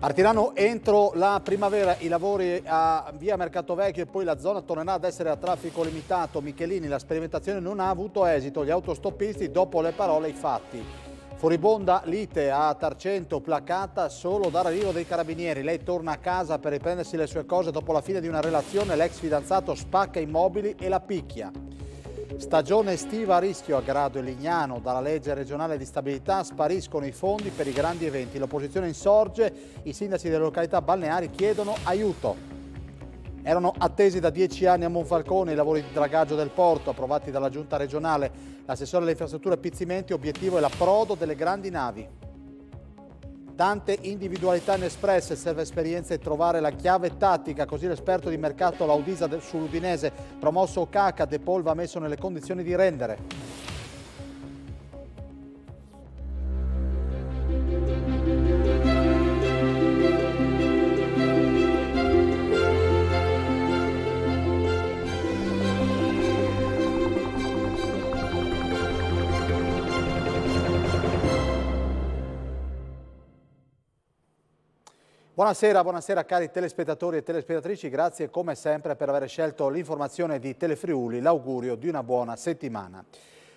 A Tirano entro la primavera i lavori a via Mercato Vecchio e poi la zona tornerà ad essere a traffico limitato. Michelini, la sperimentazione non ha avuto esito, gli autostoppisti dopo le parole i fatti. Furibonda lite a Tarcento, placata solo dall'arrivo dei carabinieri. Lei torna a casa per riprendersi le sue cose dopo la fine di una relazione, l'ex fidanzato spacca i mobili e la picchia. Stagione estiva a rischio a Grado e Lignano. Dalla legge regionale di stabilità spariscono i fondi per i grandi eventi. L'opposizione insorge, i sindaci delle località balneari chiedono aiuto. Erano attesi da dieci anni a Monfalcone i lavori di dragaggio del porto approvati dalla giunta regionale. L'assessore alle infrastrutture Pizzimenti obiettivo è l'approdo delle grandi navi. Tante individualità inespresse, serve esperienza e trovare la chiave tattica, così l'esperto di mercato Laudisa sull'Udinese, promosso Caca, De Polva messo nelle condizioni di rendere. Buonasera, buonasera cari telespettatori e telespettatrici, grazie come sempre per aver scelto l'informazione di Telefriuli, l'augurio di una buona settimana.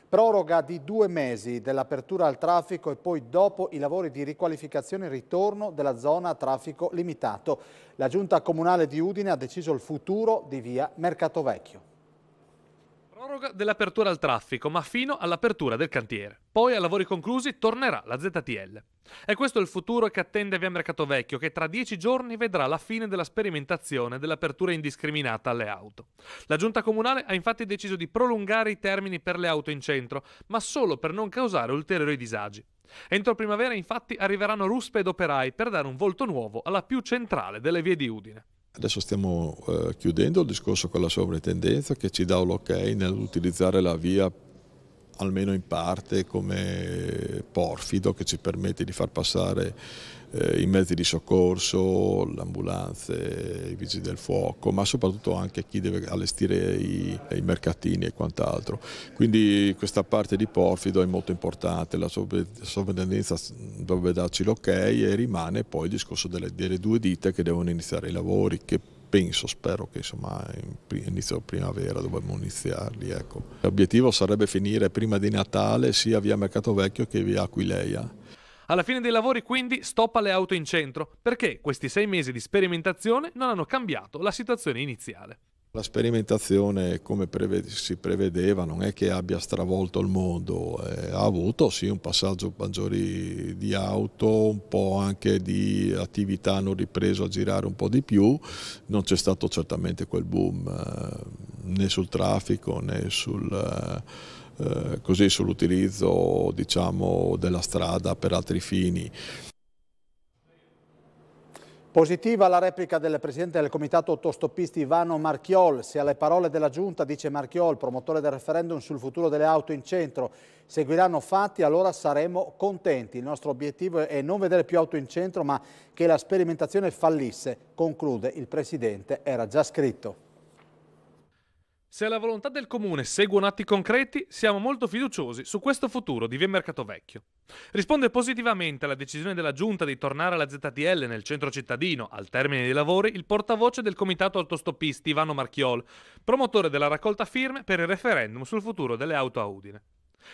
Proroga di due mesi dell'apertura al traffico e poi dopo i lavori di riqualificazione e ritorno della zona a traffico limitato. La Giunta Comunale di Udine ha deciso il futuro di via Mercato Vecchio. Proroga dell'apertura al traffico, ma fino all'apertura del cantiere. Poi a lavori conclusi tornerà la ZTL. È questo il futuro che attende via Mercato Vecchio, che tra dieci giorni vedrà la fine della sperimentazione dell'apertura indiscriminata alle auto. La giunta comunale ha infatti deciso di prolungare i termini per le auto in centro, ma solo per non causare ulteriori disagi. Entro primavera infatti arriveranno ruspe ed operai per dare un volto nuovo alla più centrale delle vie di Udine. Adesso stiamo eh, chiudendo il discorso con la sovrintendenza che ci dà l'ok nell'utilizzare la via almeno in parte come porfido che ci permette di far passare eh, i mezzi di soccorso, le ambulanze, i vigili del fuoco, ma soprattutto anche chi deve allestire i, i mercatini e quant'altro. Quindi questa parte di Porfido è molto importante, la sovrintendenza dovrebbe darci l'ok e rimane poi il discorso delle, delle due ditte che devono iniziare i lavori, che penso, spero che insomma inizio primavera dovremmo iniziarli. Ecco. L'obiettivo sarebbe finire prima di Natale sia via Mercato Vecchio che via Aquileia alla fine dei lavori quindi stop alle auto in centro, perché questi sei mesi di sperimentazione non hanno cambiato la situazione iniziale. La sperimentazione, come prevede, si prevedeva, non è che abbia stravolto il mondo, eh, ha avuto sì un passaggio maggiore di auto, un po' anche di attività hanno ripreso a girare un po' di più, non c'è stato certamente quel boom eh, né sul traffico né sul... Eh, eh, così sull'utilizzo diciamo, della strada per altri fini. Positiva la replica del Presidente del Comitato Autostoppisti Ivano Marchiol. Se alle parole della Giunta, dice Marchiol, promotore del referendum sul futuro delle auto in centro, seguiranno fatti, allora saremo contenti. Il nostro obiettivo è non vedere più auto in centro, ma che la sperimentazione fallisse. Conclude, il Presidente era già scritto. Se la volontà del comune seguono atti concreti, siamo molto fiduciosi su questo futuro di Via Mercato Vecchio. Risponde positivamente alla decisione della Giunta di tornare alla ZTL nel centro cittadino al termine dei lavori il portavoce del comitato autostoppisti Ivano Marchiol, promotore della raccolta firme per il referendum sul futuro delle auto a Udine.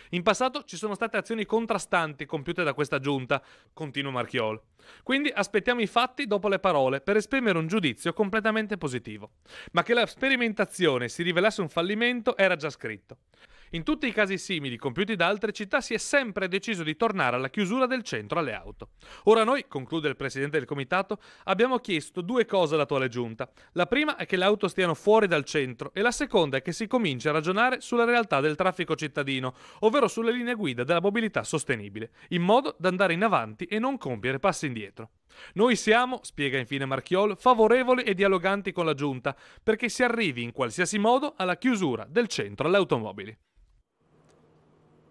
In passato ci sono state azioni contrastanti compiute da questa giunta, continua Marchiol. Quindi aspettiamo i fatti dopo le parole per esprimere un giudizio completamente positivo. Ma che la sperimentazione si rivelasse un fallimento era già scritto. In tutti i casi simili compiuti da altre città si è sempre deciso di tornare alla chiusura del centro alle auto. Ora noi, conclude il presidente del comitato, abbiamo chiesto due cose all'attuale giunta. La prima è che le auto stiano fuori dal centro e la seconda è che si cominci a ragionare sulla realtà del traffico cittadino, ovvero sulle linee guida della mobilità sostenibile, in modo da andare in avanti e non compiere passi indietro. Noi siamo, spiega infine Marchiol, favorevoli e dialoganti con la giunta perché si arrivi in qualsiasi modo alla chiusura del centro alle automobili.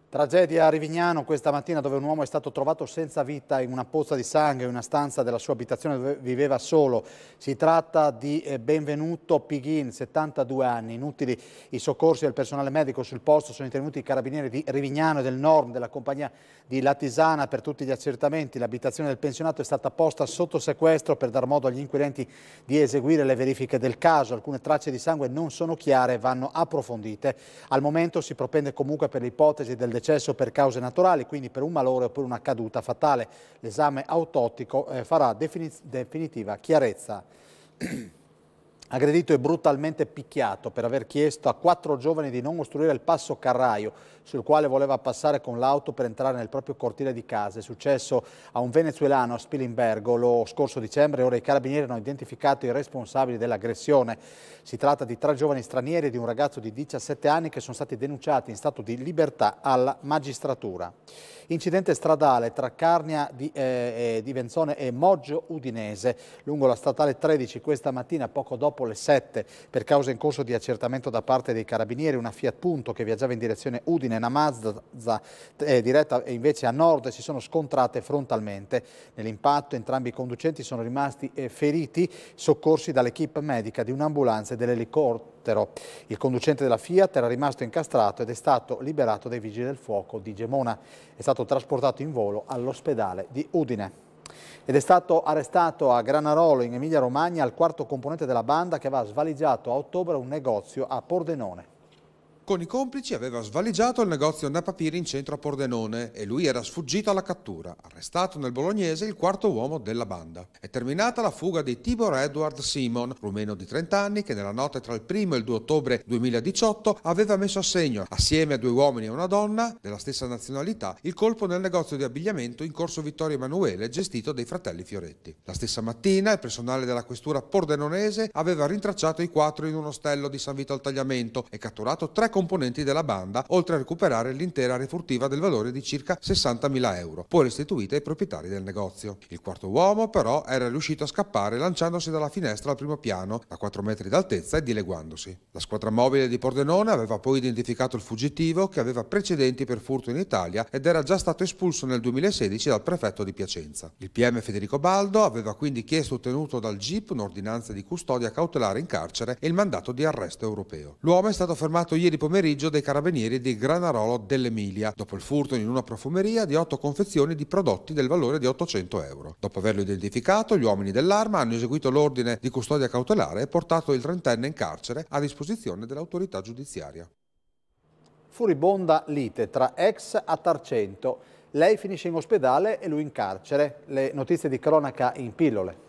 Tragedia a Rivignano questa mattina dove un uomo è stato trovato senza vita in una pozza di sangue in una stanza della sua abitazione dove viveva solo. Si tratta di eh, Benvenuto Pighin, 72 anni. Inutili i soccorsi del personale medico sul posto, sono intervenuti i carabinieri di Rivignano e del Norm, della compagnia di Latisana per tutti gli accertamenti. L'abitazione del pensionato è stata posta sotto sequestro per dar modo agli inquirenti di eseguire le verifiche del caso. Alcune tracce di sangue non sono chiare e vanno approfondite. Al momento si propende comunque per l'ipotesi del decesso per cause naturali, quindi per un malore o per una caduta fatale. L'esame autottico eh, farà definitiva chiarezza. Aggredito e brutalmente picchiato per aver chiesto a quattro giovani di non ostruire il passo Carraio sul quale voleva passare con l'auto per entrare nel proprio cortile di casa. È successo a un venezuelano a Spilimbergo lo scorso dicembre. Ora i carabinieri hanno identificato i responsabili dell'aggressione. Si tratta di tre giovani stranieri e di un ragazzo di 17 anni che sono stati denunciati in stato di libertà alla magistratura. Incidente stradale tra Carnia di, eh, di Venzone e Moggio Udinese, lungo la statale 13 questa mattina poco dopo le 7 per causa in corso di accertamento da parte dei carabinieri una Fiat Punto che viaggiava in direzione Udine nella Mazda eh, diretta invece a nord si sono scontrate frontalmente. Nell'impatto entrambi i conducenti sono rimasti eh, feriti, soccorsi dall'equipe medica di un'ambulanza e dell'elicottero. Il conducente della Fiat era rimasto incastrato ed è stato liberato dai vigili del fuoco di Gemona. È stato trasportato in volo all'ospedale di Udine. Ed è stato arrestato a Granarolo in Emilia Romagna il quarto componente della banda che aveva svaligiato a ottobre un negozio a Pordenone. Con i complici aveva svaligiato il negozio Napapiri in centro a Pordenone e lui era sfuggito alla cattura, arrestato nel bolognese il quarto uomo della banda. È terminata la fuga di Tibor Edward Simon, rumeno di 30 anni, che nella notte tra il 1 e il 2 ottobre 2018 aveva messo a segno, assieme a due uomini e una donna della stessa nazionalità, il colpo nel negozio di abbigliamento in corso Vittorio Emanuele gestito dai fratelli Fioretti. La stessa mattina il personale della questura pordenonese aveva rintracciato i quattro in un ostello di San Vito al Tagliamento e catturato tre componenti della banda, oltre a recuperare l'intera refurtiva del valore di circa 60.000 euro, poi restituite ai proprietari del negozio. Il quarto uomo però era riuscito a scappare lanciandosi dalla finestra al primo piano, a 4 metri d'altezza e dileguandosi. La squadra mobile di Pordenone aveva poi identificato il fuggitivo che aveva precedenti per furto in Italia ed era già stato espulso nel 2016 dal prefetto di Piacenza. Il PM Federico Baldo aveva quindi chiesto ottenuto dal GIP un'ordinanza di custodia cautelare in carcere e il mandato di arresto europeo. L'uomo è stato fermato ieri pomeriggio pomeriggio dai carabinieri di Granarolo dell'Emilia, dopo il furto in una profumeria di otto confezioni di prodotti del valore di 800 euro. Dopo averlo identificato, gli uomini dell'arma hanno eseguito l'ordine di custodia cautelare e portato il trentenne in carcere a disposizione dell'autorità giudiziaria. Furibonda lite tra ex a Tarcento. Lei finisce in ospedale e lui in carcere. Le notizie di cronaca in pillole.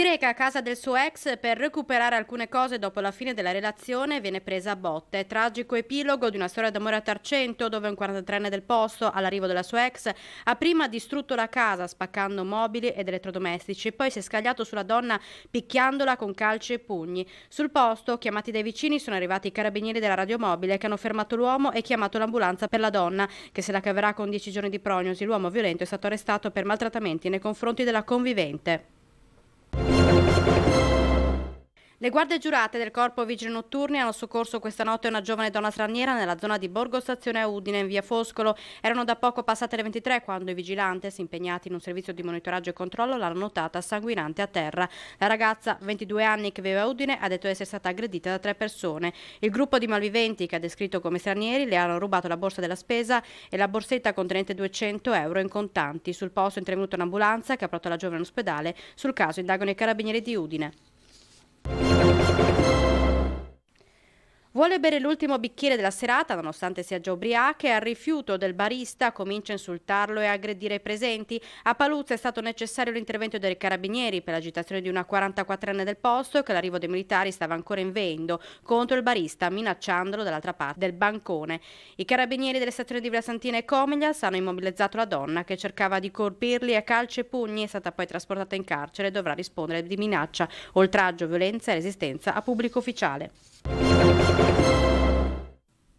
Si reca a casa del suo ex per recuperare alcune cose dopo la fine della relazione e viene presa a botte. Tragico epilogo di una storia d'amore a Tarcento, dove un 43enne del posto, all'arrivo della sua ex, ha prima distrutto la casa spaccando mobili ed elettrodomestici, poi si è scagliato sulla donna picchiandola con calci e pugni. Sul posto, chiamati dai vicini, sono arrivati i carabinieri della radiomobile che hanno fermato l'uomo e chiamato l'ambulanza per la donna, che se la caverà con 10 giorni di prognosi. L'uomo violento è stato arrestato per maltrattamenti nei confronti della convivente. Le guardie giurate del Corpo Vigili Notturni hanno soccorso questa notte una giovane donna straniera nella zona di Borgo Stazione a Udine in via Foscolo. Erano da poco passate le 23 quando i vigilantes, impegnati in un servizio di monitoraggio e controllo, l'hanno notata sanguinante a terra. La ragazza, 22 anni, che viveva a Udine, ha detto di essere stata aggredita da tre persone. Il gruppo di malviventi, che ha descritto come stranieri, le hanno rubato la borsa della spesa e la borsetta contenente 200 euro in contanti. Sul posto è intervenuta un'ambulanza che ha portato la giovane in ospedale. Sul caso indagano i carabinieri di Udine. you Vuole bere l'ultimo bicchiere della serata, nonostante sia già ubriaca, e al rifiuto del barista comincia a insultarlo e a aggredire i presenti. A Paluzza è stato necessario l'intervento dei carabinieri per l'agitazione di una 44enne del posto che l'arrivo dei militari stava ancora invendo contro il barista, minacciandolo dall'altra parte del bancone. I carabinieri delle stazioni di Blasantina e Comiglias hanno immobilizzato la donna che cercava di colpirli a calci e pugni, è stata poi trasportata in carcere e dovrà rispondere di minaccia, oltraggio, violenza e resistenza a pubblico ufficiale. Thank you.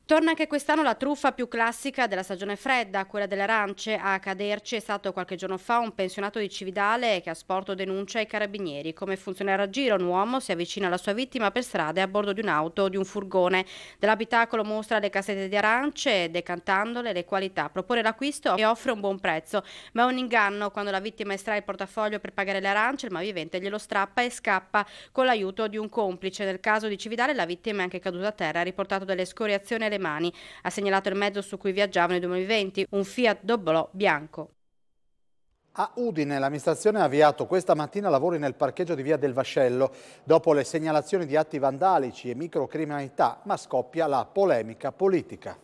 Torna anche quest'anno la truffa più classica della stagione fredda, quella delle arance. A caderci è stato qualche giorno fa un pensionato di Cividale che a sporto denuncia ai carabinieri. Come funzionerà a giro? Un uomo si avvicina alla sua vittima per strada a bordo di un'auto o di un furgone. Dell'abitacolo mostra le cassette di arance, decantandole le qualità. Propone l'acquisto e offre un buon prezzo. Ma è un inganno quando la vittima estrae il portafoglio per pagare le arance, il malvivente glielo strappa e scappa con l'aiuto di un complice. Nel caso di Cividale la vittima è anche caduta a terra, ha riportato delle scoriazioni alle mani, ha segnalato il mezzo su cui viaggiavano nel 2020, un Fiat Doblò bianco. A Udine l'amministrazione ha avviato questa mattina lavori nel parcheggio di via del Vascello dopo le segnalazioni di atti vandalici e microcriminalità, ma scoppia la polemica politica.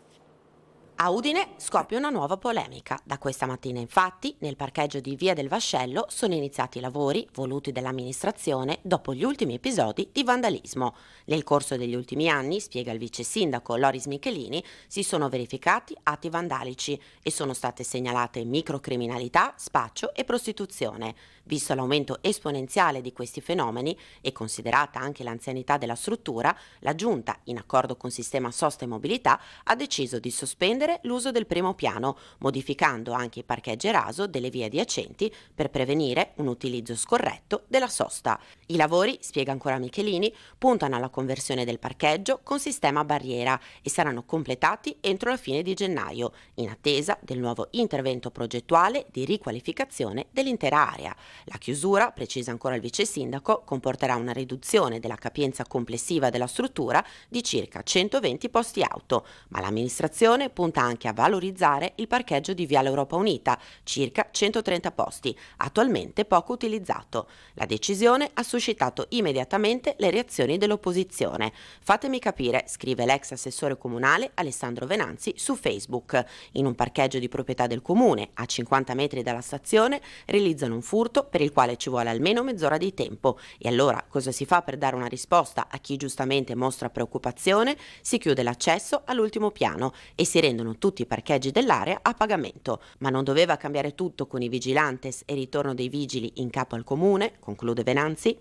A Udine scoppia una nuova polemica. Da questa mattina infatti nel parcheggio di Via del Vascello sono iniziati i lavori voluti dall'amministrazione dopo gli ultimi episodi di vandalismo. Nel corso degli ultimi anni, spiega il vice sindaco Loris Michelini, si sono verificati atti vandalici e sono state segnalate microcriminalità, spaccio e prostituzione. Visto l'aumento esponenziale di questi fenomeni e considerata anche l'anzianità della struttura, la Giunta, in accordo con Sistema Sosta e Mobilità, ha deciso di sospendere estendere l'uso del primo piano, modificando anche i parcheggi raso delle vie adiacenti per prevenire un utilizzo scorretto della sosta. I lavori, spiega ancora Michelini, puntano alla conversione del parcheggio con sistema barriera e saranno completati entro la fine di gennaio, in attesa del nuovo intervento progettuale di riqualificazione dell'intera area. La chiusura, precisa ancora il vice sindaco, comporterà una riduzione della capienza complessiva della struttura di circa 120 posti auto, ma l'amministrazione punta punta anche a valorizzare il parcheggio di Viale Europa Unita, circa 130 posti, attualmente poco utilizzato. La decisione ha suscitato immediatamente le reazioni dell'opposizione. Fatemi capire, scrive l'ex assessore comunale Alessandro Venanzi su Facebook. In un parcheggio di proprietà del comune, a 50 metri dalla stazione, realizzano un furto per il quale ci vuole almeno mezz'ora di tempo. E allora cosa si fa per dare una risposta a chi giustamente mostra preoccupazione? Si chiude l'accesso all'ultimo piano e si rendono sono tutti i parcheggi dell'area a pagamento, ma non doveva cambiare tutto con i vigilantes e ritorno dei vigili in capo al comune, conclude Venanzi.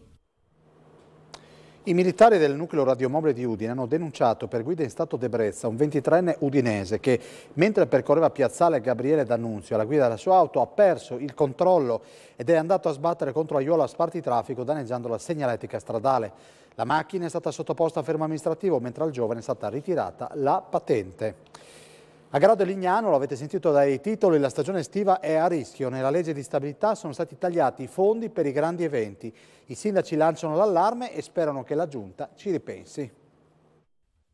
I militari del nucleo radiomobile di Udine hanno denunciato per guida in stato d'ebbrezza un 23enne udinese che, mentre percorreva piazzale Gabriele D'Annunzio alla guida della sua auto, ha perso il controllo ed è andato a sbattere contro aiuola a traffico danneggiando la segnaletica stradale. La macchina è stata sottoposta a fermo amministrativo, mentre al giovane è stata ritirata la patente. A Grado e Lignano, lo avete sentito dai titoli, la stagione estiva è a rischio. Nella legge di stabilità sono stati tagliati i fondi per i grandi eventi. I sindaci lanciano l'allarme e sperano che la Giunta ci ripensi.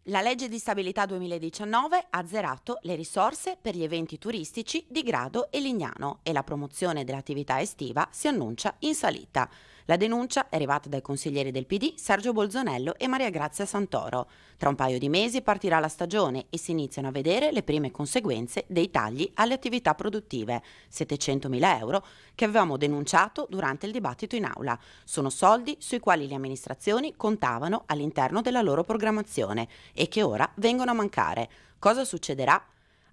La legge di stabilità 2019 ha zerato le risorse per gli eventi turistici di Grado e Lignano e la promozione dell'attività estiva si annuncia in salita. La denuncia è arrivata dai consiglieri del PD Sergio Bolzonello e Maria Grazia Santoro. Tra un paio di mesi partirà la stagione e si iniziano a vedere le prime conseguenze dei tagli alle attività produttive, 700.000 euro, che avevamo denunciato durante il dibattito in aula. Sono soldi sui quali le amministrazioni contavano all'interno della loro programmazione e che ora vengono a mancare. Cosa succederà?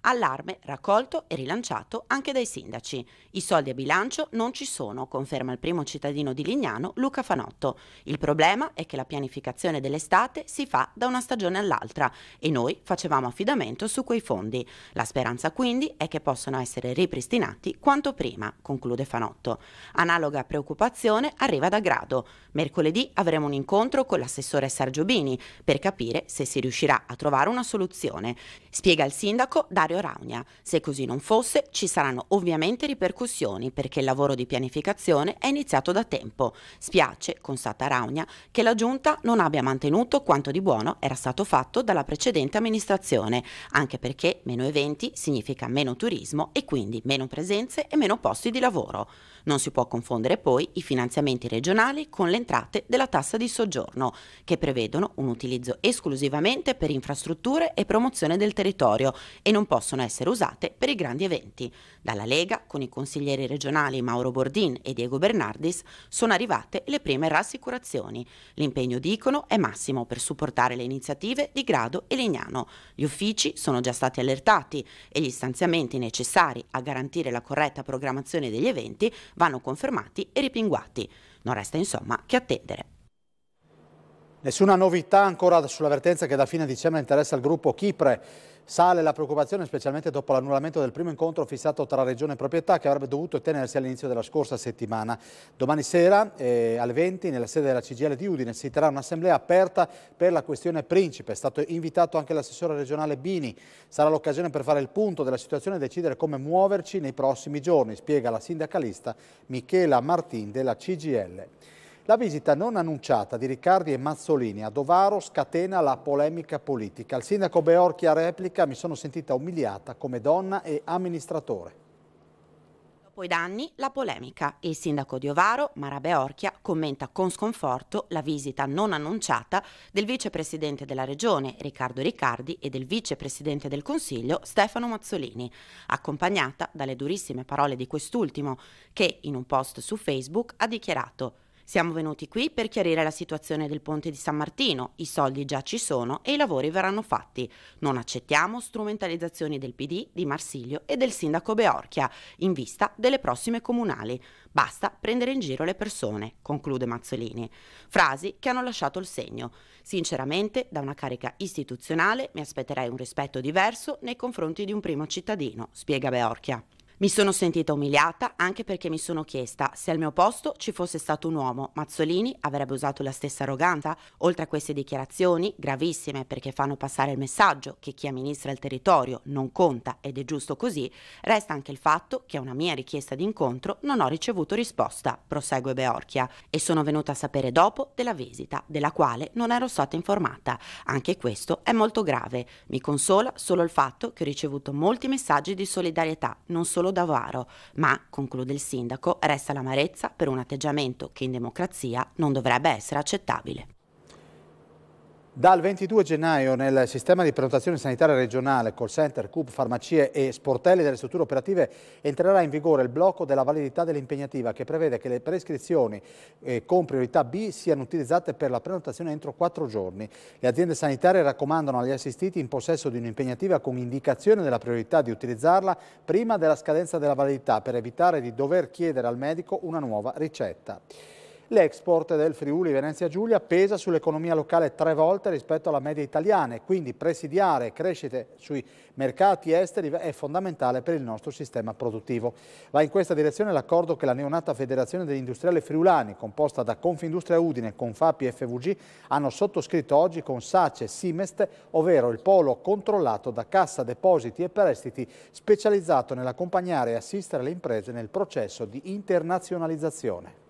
Allarme raccolto e rilanciato anche dai sindaci. I soldi a bilancio non ci sono, conferma il primo cittadino di Lignano, Luca Fanotto. Il problema è che la pianificazione dell'estate si fa da una stagione all'altra e noi facevamo affidamento su quei fondi. La speranza quindi è che possano essere ripristinati quanto prima, conclude Fanotto. Analoga preoccupazione arriva da Grado. Mercoledì avremo un incontro con l'assessore Sergio Bini per capire se si riuscirà a trovare una soluzione. Spiega il sindaco Dario Mario Raunia. Se così non fosse, ci saranno ovviamente ripercussioni perché il lavoro di pianificazione è iniziato da tempo. Spiace, constata Raunia, che la Giunta non abbia mantenuto quanto di buono era stato fatto dalla precedente amministrazione, anche perché meno eventi significa meno turismo e quindi meno presenze e meno posti di lavoro. Non si può confondere poi i finanziamenti regionali con le entrate della tassa di soggiorno, che prevedono un utilizzo esclusivamente per infrastrutture e promozione del territorio e non possono essere usate per i grandi eventi. Dalla Lega, con i consiglieri regionali Mauro Bordin e Diego Bernardis, sono arrivate le prime rassicurazioni. L'impegno, dicono, è massimo per supportare le iniziative di Grado e Legnano. Gli uffici sono già stati allertati e gli stanziamenti necessari a garantire la corretta programmazione degli eventi vanno confermati e ripinguati. Non resta insomma che attendere. Nessuna novità ancora sull'avvertenza che da fine dicembre interessa al gruppo Chipre. Sale la preoccupazione specialmente dopo l'annullamento del primo incontro fissato tra Regione e proprietà che avrebbe dovuto tenersi all'inizio della scorsa settimana. Domani sera eh, alle 20 nella sede della CGL di Udine si terrà un'assemblea aperta per la questione Principe. È stato invitato anche l'assessore regionale Bini. Sarà l'occasione per fare il punto della situazione e decidere come muoverci nei prossimi giorni, spiega la sindacalista Michela Martin della CGL. La visita non annunciata di Riccardi e Mazzolini a Dovaro scatena la polemica politica. Il sindaco Beorchi a replica mi sono sentita umiliata come donna e amministratore. Dopo i danni, la polemica. Il sindaco di Ovaro, Mara Beorchia, commenta con sconforto la visita non annunciata del vicepresidente della regione Riccardo Riccardi e del vicepresidente del Consiglio Stefano Mazzolini, accompagnata dalle durissime parole di quest'ultimo che, in un post su Facebook, ha dichiarato siamo venuti qui per chiarire la situazione del ponte di San Martino, i soldi già ci sono e i lavori verranno fatti. Non accettiamo strumentalizzazioni del PD, di Marsiglio e del sindaco Beorchia in vista delle prossime comunali. Basta prendere in giro le persone, conclude Mazzolini. Frasi che hanno lasciato il segno. Sinceramente, da una carica istituzionale mi aspetterei un rispetto diverso nei confronti di un primo cittadino, spiega Beorchia. Mi sono sentita umiliata anche perché mi sono chiesta se al mio posto ci fosse stato un uomo, Mazzolini avrebbe usato la stessa arroganza? Oltre a queste dichiarazioni, gravissime perché fanno passare il messaggio che chi amministra il territorio non conta ed è giusto così, resta anche il fatto che a una mia richiesta di incontro non ho ricevuto risposta, prosegue Beorchia, e sono venuta a sapere dopo della visita, della quale non ero stata informata. Anche questo è molto grave. Mi consola solo il fatto che ho ricevuto molti messaggi di solidarietà, non solo solo d'avaro, ma, conclude il sindaco, resta l'amarezza per un atteggiamento che in democrazia non dovrebbe essere accettabile. Dal 22 gennaio nel sistema di prenotazione sanitaria regionale, call center, CUP, farmacie e sportelli delle strutture operative entrerà in vigore il blocco della validità dell'impegnativa che prevede che le prescrizioni eh, con priorità B siano utilizzate per la prenotazione entro 4 giorni. Le aziende sanitarie raccomandano agli assistiti in possesso di un'impegnativa con indicazione della priorità di utilizzarla prima della scadenza della validità per evitare di dover chiedere al medico una nuova ricetta. L'export del Friuli Venezia Giulia pesa sull'economia locale tre volte rispetto alla media italiana e quindi presidiare crescite sui mercati esteri è fondamentale per il nostro sistema produttivo. Va in questa direzione l'accordo che la neonata Federazione degli Industriali Friulani, composta da Confindustria Udine, Confapi e FVG, hanno sottoscritto oggi con Sace Simest, ovvero il polo controllato da Cassa Depositi e Prestiti, specializzato nell'accompagnare e assistere le imprese nel processo di internazionalizzazione.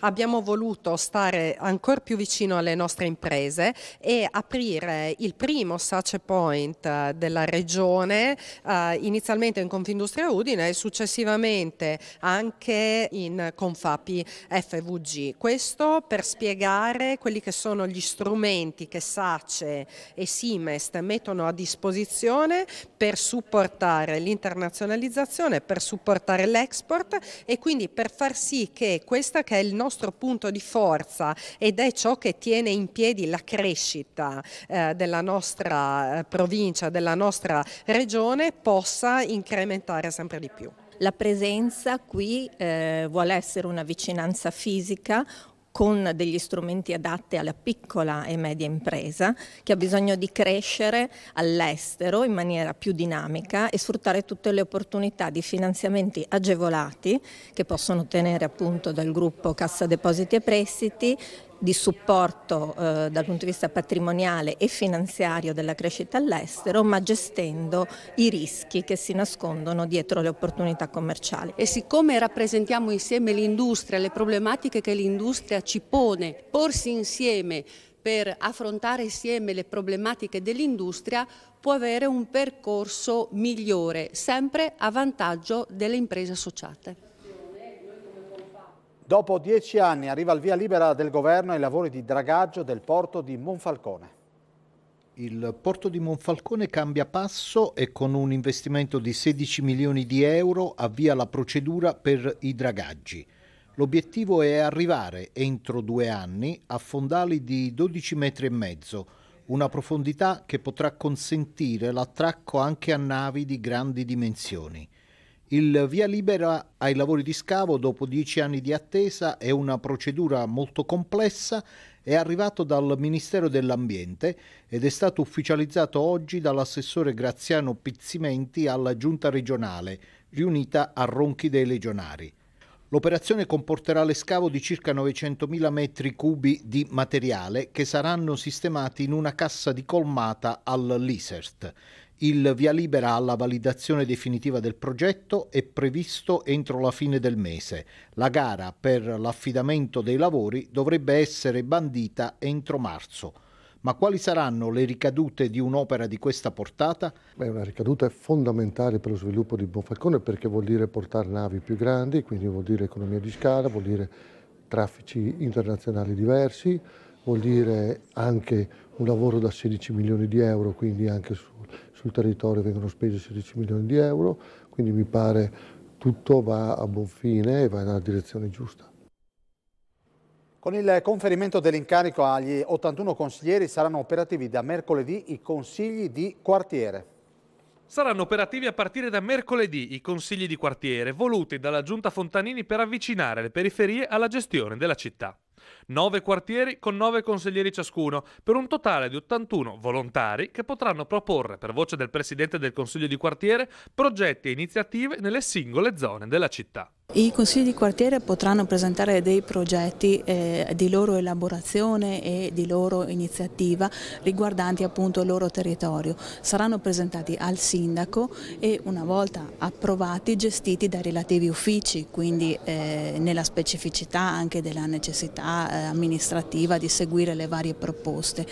Abbiamo voluto stare ancora più vicino alle nostre imprese e aprire il primo Sace Point eh, della regione, eh, inizialmente in Confindustria Udine e successivamente anche in Confapi FVG. Questo per spiegare quelli che sono gli strumenti che Sace e Simest mettono a disposizione per supportare l'internazionalizzazione, per supportare l'export e quindi per far sì che questa che è il nostro nostro punto di forza ed è ciò che tiene in piedi la crescita eh, della nostra eh, provincia, della nostra regione, possa incrementare sempre di più. La presenza qui eh, vuole essere una vicinanza fisica, con degli strumenti adatti alla piccola e media impresa che ha bisogno di crescere all'estero in maniera più dinamica e sfruttare tutte le opportunità di finanziamenti agevolati che possono ottenere appunto dal gruppo Cassa Depositi e Prestiti di supporto eh, dal punto di vista patrimoniale e finanziario della crescita all'estero, ma gestendo i rischi che si nascondono dietro le opportunità commerciali. E siccome rappresentiamo insieme l'industria, le problematiche che l'industria ci pone, porsi insieme per affrontare insieme le problematiche dell'industria può avere un percorso migliore, sempre a vantaggio delle imprese associate. Dopo dieci anni arriva il via libera del governo ai lavori di dragaggio del porto di Monfalcone. Il porto di Monfalcone cambia passo e con un investimento di 16 milioni di euro avvia la procedura per i dragaggi. L'obiettivo è arrivare entro due anni a fondali di 12 metri e mezzo, una profondità che potrà consentire l'attracco anche a navi di grandi dimensioni. Il via libera ai lavori di scavo dopo dieci anni di attesa e una procedura molto complessa è arrivato dal Ministero dell'Ambiente ed è stato ufficializzato oggi dall'assessore Graziano Pizzimenti alla giunta regionale, riunita a Ronchi dei Legionari. L'operazione comporterà l'escavo di circa 900.000 metri cubi di materiale che saranno sistemati in una cassa di colmata al all'Lisert. Il via libera alla validazione definitiva del progetto è previsto entro la fine del mese. La gara per l'affidamento dei lavori dovrebbe essere bandita entro marzo. Ma quali saranno le ricadute di un'opera di questa portata? Beh, una ricaduta è fondamentale per lo sviluppo di Bonfalcone perché vuol dire portare navi più grandi, quindi vuol dire economia di scala, vuol dire traffici internazionali diversi, vuol dire anche un lavoro da 16 milioni di euro, quindi anche su, sul territorio vengono spesi 16 milioni di euro, quindi mi pare tutto va a buon fine e va nella direzione giusta. Con il conferimento dell'incarico agli 81 consiglieri saranno operativi da mercoledì i consigli di quartiere. Saranno operativi a partire da mercoledì i consigli di quartiere voluti dalla Giunta Fontanini per avvicinare le periferie alla gestione della città. 9 quartieri con 9 consiglieri ciascuno, per un totale di 81 volontari che potranno proporre, per voce del Presidente del Consiglio di quartiere, progetti e iniziative nelle singole zone della città. I consigli di quartiere potranno presentare dei progetti eh, di loro elaborazione e di loro iniziativa riguardanti appunto il loro territorio. Saranno presentati al sindaco e una volta approvati gestiti dai relativi uffici, quindi eh, nella specificità anche della necessità eh, amministrativa di seguire le varie proposte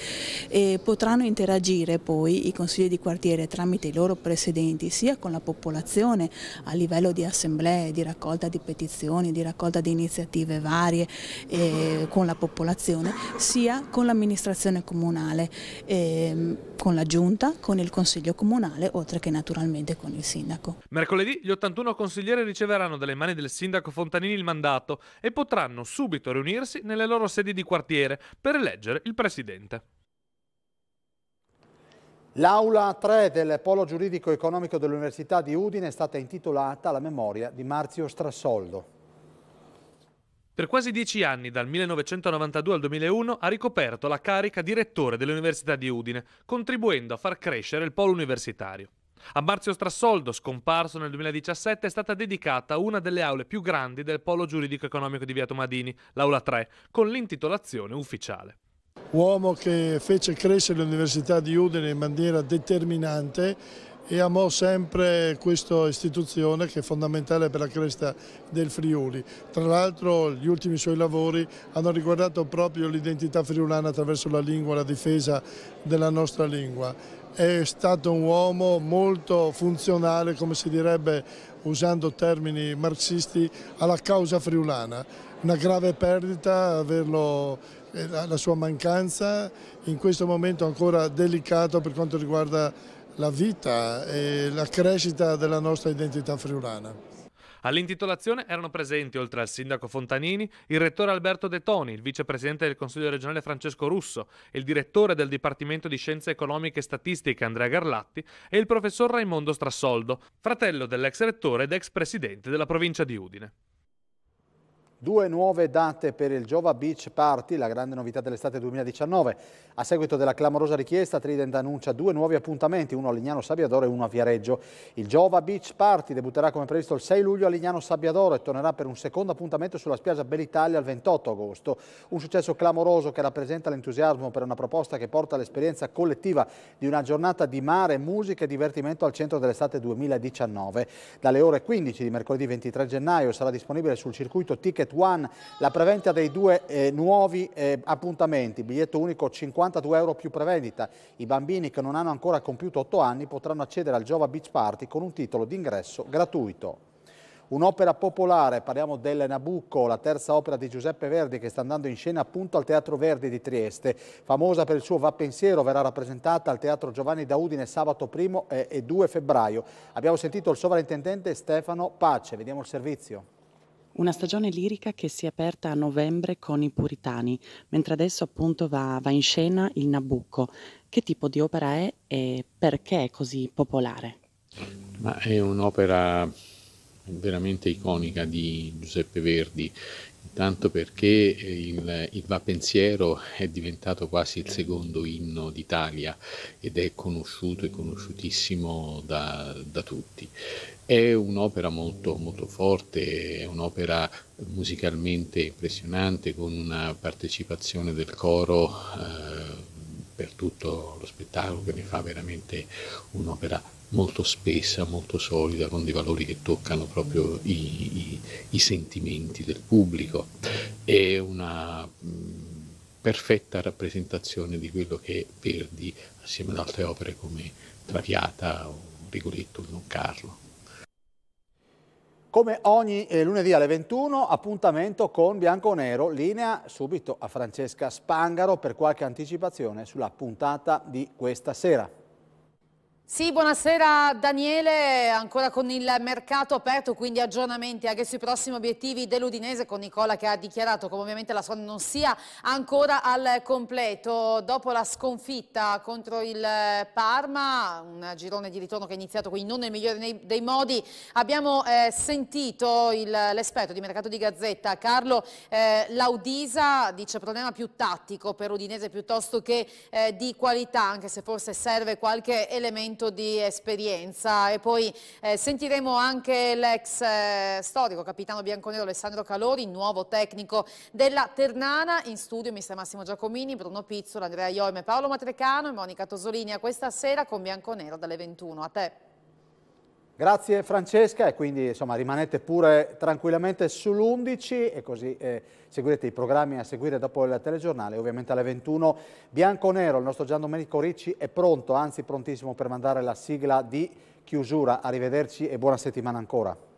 e potranno interagire poi i consigli di quartiere tramite i loro presidenti sia con la popolazione a livello di assemblee, di raccolta di petizioni, di raccolta di iniziative varie eh, con la popolazione sia con l'amministrazione comunale, eh, con la giunta, con il consiglio comunale oltre che naturalmente con il sindaco. Mercoledì gli 81 consiglieri riceveranno dalle mani del sindaco Fontanini il mandato e potranno subito riunirsi nelle loro loro sedi di quartiere per eleggere il presidente. L'aula 3 del Polo Giuridico Economico dell'Università di Udine è stata intitolata alla memoria di Marzio Strassoldo. Per quasi dieci anni, dal 1992 al 2001, ha ricoperto la carica di rettore dell'Università di Udine, contribuendo a far crescere il polo universitario. A Marzio Strassoldo, scomparso nel 2017, è stata dedicata una delle aule più grandi del polo giuridico economico di Via Tomadini, l'aula 3, con l'intitolazione ufficiale. Uomo che fece crescere l'Università di Udine in maniera determinante e amò sempre questa istituzione che è fondamentale per la crescita del Friuli. Tra l'altro gli ultimi suoi lavori hanno riguardato proprio l'identità friulana attraverso la lingua, la difesa della nostra lingua è stato un uomo molto funzionale, come si direbbe usando termini marxisti, alla causa friulana. Una grave perdita averlo, eh, la sua mancanza in questo momento ancora delicato per quanto riguarda la vita e la crescita della nostra identità friulana. All'intitolazione erano presenti, oltre al sindaco Fontanini, il rettore Alberto De Toni, il vicepresidente del Consiglio regionale Francesco Russo, il direttore del Dipartimento di Scienze Economiche e Statistiche Andrea Garlatti e il professor Raimondo Strassoldo, fratello dell'ex rettore ed ex presidente della provincia di Udine. Due nuove date per il Jova Beach Party, la grande novità dell'estate 2019. A seguito della clamorosa richiesta, Trident annuncia due nuovi appuntamenti, uno a Lignano Sabbiadoro e uno a Viareggio. Il Jova Beach Party debutterà come previsto il 6 luglio a Lignano Sabbiadoro e tornerà per un secondo appuntamento sulla spiaggia Bellitalia il 28 agosto. Un successo clamoroso che rappresenta l'entusiasmo per una proposta che porta all'esperienza collettiva di una giornata di mare, musica e divertimento al centro dell'estate 2019. Dalle ore 15 di mercoledì 23 gennaio sarà disponibile sul circuito Ticket Ticket One, la prevendita dei due eh, nuovi eh, appuntamenti, biglietto unico 52 euro più prevendita. I bambini che non hanno ancora compiuto 8 anni potranno accedere al Giova Beach Party con un titolo d'ingresso gratuito. Un'opera popolare, parliamo del Nabucco, la terza opera di Giuseppe Verdi che sta andando in scena appunto al Teatro Verdi di Trieste. Famosa per il suo Va Pensiero, verrà rappresentata al Teatro Giovanni Daudine sabato 1 eh, e 2 febbraio. Abbiamo sentito il sovrintendente Stefano Pace, vediamo il servizio. Una stagione lirica che si è aperta a novembre con i Puritani, mentre adesso appunto va, va in scena il Nabucco. Che tipo di opera è e perché è così popolare? Ma è un'opera veramente iconica di Giuseppe Verdi tanto perché eh, il, il Va Pensiero è diventato quasi il secondo inno d'Italia ed è conosciuto e conosciutissimo da, da tutti. È un'opera molto, molto forte, è un'opera musicalmente impressionante con una partecipazione del coro eh, per tutto lo spettacolo che ne fa veramente un'opera molto spessa, molto solida, con dei valori che toccano proprio i, i, i sentimenti del pubblico. È una mh, perfetta rappresentazione di quello che Verdi, assieme ad altre opere come Traviata o Rigoletto o Non Carlo. Come ogni eh, lunedì alle 21, appuntamento con Bianco Nero, linea subito a Francesca Spangaro per qualche anticipazione sulla puntata di questa sera. Sì, buonasera Daniele, ancora con il mercato aperto, quindi aggiornamenti anche sui prossimi obiettivi dell'Udinese con Nicola che ha dichiarato come ovviamente la squadra non sia ancora al completo. Dopo la sconfitta contro il Parma, un girone di ritorno che è iniziato quindi non nel migliore dei modi, abbiamo eh, sentito l'esperto di mercato di Gazzetta Carlo eh, Laudisa, dice problema più tattico per Udinese piuttosto che eh, di qualità, anche se forse serve qualche elemento momento di esperienza e poi eh, sentiremo anche l'ex eh, storico capitano bianconero Alessandro Calori, nuovo tecnico della Ternana, in studio mister Massimo Giacomini, Bruno Pizzola, Andrea Ioime, Paolo Matrecano e Monica Tosolini a questa sera con Bianconero dalle 21. A te. Grazie Francesca e quindi insomma, rimanete pure tranquillamente sull'11 e così eh, seguirete i programmi a seguire dopo il telegiornale. Ovviamente alle 21 bianco-nero il nostro Gian Domenico Ricci è pronto, anzi prontissimo per mandare la sigla di chiusura. Arrivederci e buona settimana ancora.